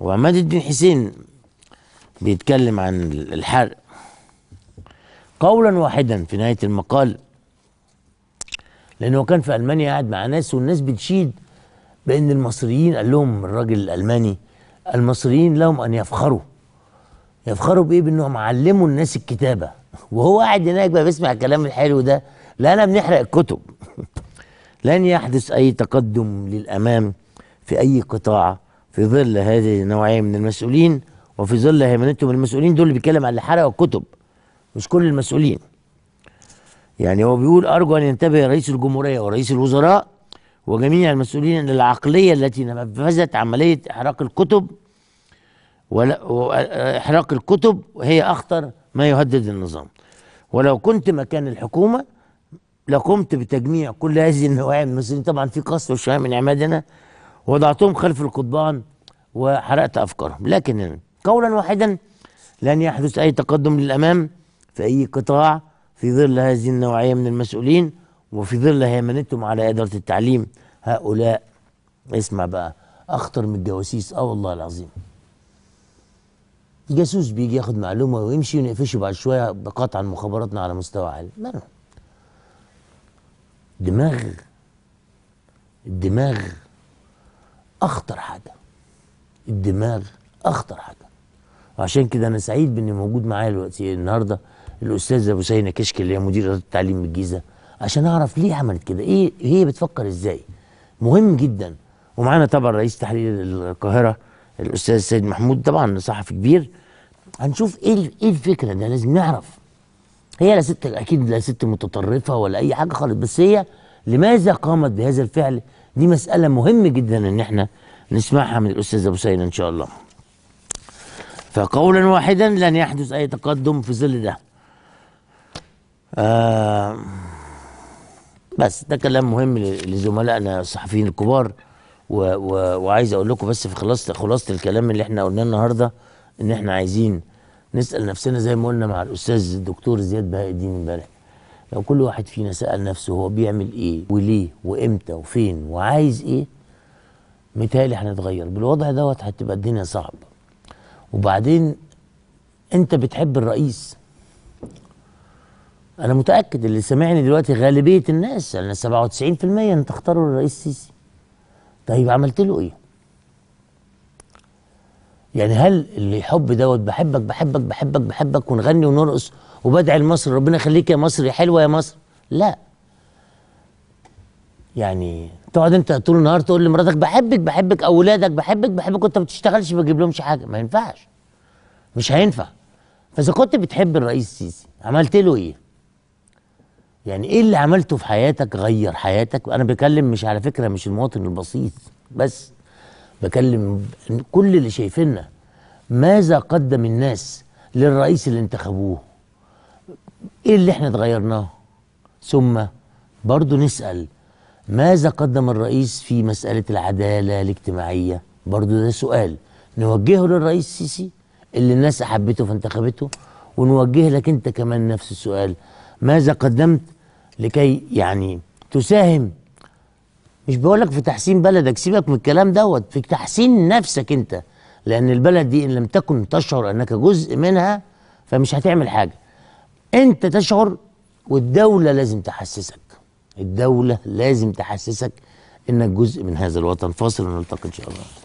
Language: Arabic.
وعماد الدين حسين بيتكلم عن الحرق قولا واحدا في نهاية المقال لأنه كان في ألمانيا قاعد مع ناس والناس بتشيد بأن المصريين قال لهم الراجل الألماني المصريين لهم أن يفخروا يفخروا بإيه بأنهم علموا الناس الكتابة وهو قاعد هناك بقى بيسمع الكلام الحلو ده لا أنا بنحرق الكتب لن يحدث أي تقدم للأمام في أي قطاع في ظل هذه النوعيه من المسؤولين وفي ظل هيمنتهم المسؤولين دول اللي بيتكلم عن اللي حرقوا الكتب مش كل المسؤولين يعني هو بيقول ارجو ان ينتبه رئيس الجمهوريه ورئيس الوزراء وجميع المسؤولين للعقليه التي نفذت عمليه احراق الكتب احراق الكتب هي اخطر ما يهدد النظام ولو كنت مكان الحكومه لقمت بتجميع كل هذه النوعيه من المسؤولين طبعا في قصف شويه من عمادنا وضعتهم خلف القضبان وحرقت أفكارهم لكن قولا واحدا لن يحدث أي تقدم للأمام في أي قطاع في ظل هذه النوعية من المسؤولين وفي ظل هيمنتهم على إدارة التعليم هؤلاء اسمع بقى أخطر من الجواسيس آه والله العظيم جاسوس بيجي ياخد معلومة ويمشي ونقفشه بعد شوية بقطعا مخابراتنا على مستوى عالي دماغ الدماغ اخطر حاجه الدماغ اخطر حاجه وعشان كده انا سعيد باني موجود معايا دلوقتي النهارده الاستاذه سينا كشك اللي هي مدير اداره التعليم بالجيزه عشان اعرف ليه عملت كده ايه هي بتفكر ازاي مهم جدا ومعانا طبعا رئيس تحرير القاهره الاستاذ سيد محمود طبعا صحفي كبير هنشوف ايه ايه الفكره ده لازم نعرف هي لا ست اكيد لا ست متطرفه ولا اي حاجه خالص بس هي لماذا قامت بهذا الفعل دي مساله مهم جدا ان احنا نسمعها من الاستاذ ابو سيد ان شاء الله فقولا واحدا لن يحدث اي تقدم في ظل ده آه بس ده كلام مهم لزملائنا الصحفيين الكبار و و وعايز اقول لكم بس في خلاصه خلاصه الكلام اللي احنا قلناه النهارده ان احنا عايزين نسال نفسنا زي ما قلنا مع الاستاذ الدكتور زياد بهاء الدين امبارح لو كل واحد فينا سأل نفسه هو بيعمل إيه وليه وإمتى وفين وعايز إيه متهيألي هنتغير بالوضع دوت هتبقى الدنيا صعبة وبعدين أنت بتحب الرئيس أنا متأكد اللي سامعني دلوقتي غالبية الناس يعني أنا 97% أنت اختاروا الرئيس السيسي طيب عملت له إيه؟ يعني هل الحب دوت بحبك بحبك بحبك بحبك ونغني ونرقص وبدعي لمصر ربنا يخليك يا مصر يا حلوه يا مصر لا يعني تقعد انت طول النهار تقول لمراتك بحبك بحبك او ولادك بحبك بحبك وانت ما بتشتغلش ما بتجيبلهمش حاجه ما ينفعش مش هينفع فاذا كنت بتحب الرئيس السيسي عملت له ايه؟ يعني ايه اللي عملته في حياتك غير حياتك انا بكلم مش على فكره مش المواطن البسيط بس بكلم كل اللي شايفيننا ماذا قدم الناس للرئيس اللي انتخبوه ايه اللي احنا اتغيرناه ثم برضو نسأل ماذا قدم الرئيس في مسألة العدالة الاجتماعية برضو ده سؤال نوجهه للرئيس السيسي اللي الناس حبته فانتخبته ونوجه لك انت كمان نفس السؤال ماذا قدمت لكي يعني تساهم مش بقول لك في تحسين بلدك سيبك من الكلام دوت في تحسين نفسك انت لان البلد دي ان لم تكن تشعر انك جزء منها فمش هتعمل حاجه انت تشعر والدوله لازم تحسسك الدوله لازم تحسسك انك جزء من هذا الوطن فاصل ونلتقي ان شاء الله